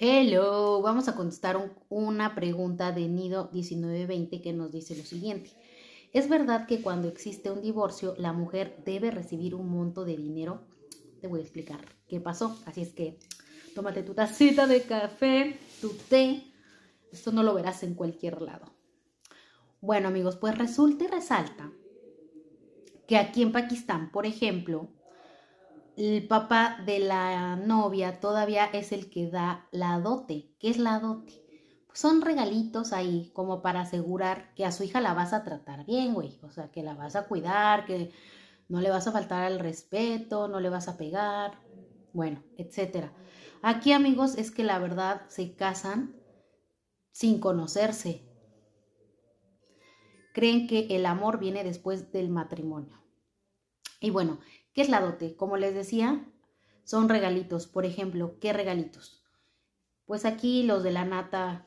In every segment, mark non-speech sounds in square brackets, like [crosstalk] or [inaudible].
Hello, vamos a contestar una pregunta de Nido 1920 que nos dice lo siguiente. ¿Es verdad que cuando existe un divorcio la mujer debe recibir un monto de dinero? Te voy a explicar qué pasó. Así es que tómate tu tacita de café, tu té. Esto no lo verás en cualquier lado. Bueno amigos, pues resulta y resalta que aquí en Pakistán, por ejemplo, el papá de la novia todavía es el que da la dote. ¿Qué es la dote? son regalitos ahí como para asegurar que a su hija la vas a tratar bien, güey. O sea, que la vas a cuidar, que no le vas a faltar al respeto, no le vas a pegar, bueno, etcétera. Aquí, amigos, es que la verdad se casan sin conocerse. Creen que el amor viene después del matrimonio. Y bueno, ¿Qué es la dote? Como les decía, son regalitos. Por ejemplo, ¿qué regalitos? Pues aquí los de la nata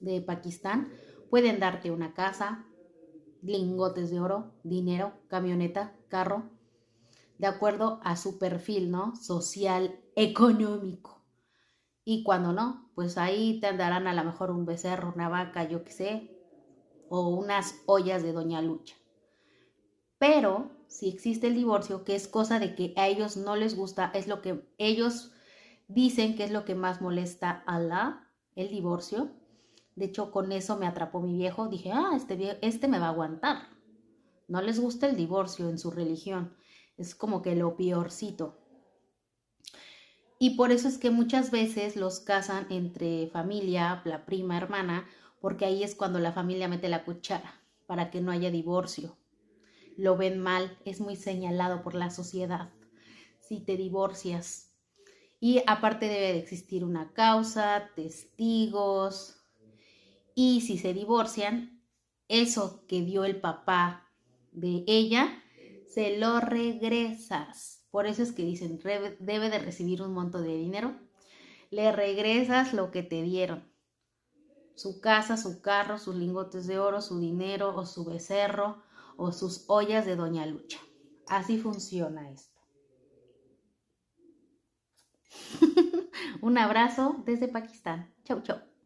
de Pakistán pueden darte una casa, lingotes de oro, dinero, camioneta, carro, de acuerdo a su perfil, ¿no? Social, económico. Y cuando no, pues ahí te darán a lo mejor un becerro, una vaca, yo qué sé, o unas ollas de Doña Lucha. Pero si existe el divorcio, que es cosa de que a ellos no les gusta, es lo que ellos dicen que es lo que más molesta a la, el divorcio. De hecho, con eso me atrapó mi viejo. Dije, ah, este, este me va a aguantar. No les gusta el divorcio en su religión. Es como que lo peorcito. Y por eso es que muchas veces los casan entre familia, la prima, hermana, porque ahí es cuando la familia mete la cuchara, para que no haya divorcio lo ven mal, es muy señalado por la sociedad si te divorcias. Y aparte debe de existir una causa, testigos. Y si se divorcian, eso que dio el papá de ella, se lo regresas. Por eso es que dicen, debe de recibir un monto de dinero. Le regresas lo que te dieron. Su casa, su carro, sus lingotes de oro, su dinero o su becerro o sus ollas de Doña Lucha. Así funciona esto. [laughs] Un abrazo desde Pakistán. Chau, chau.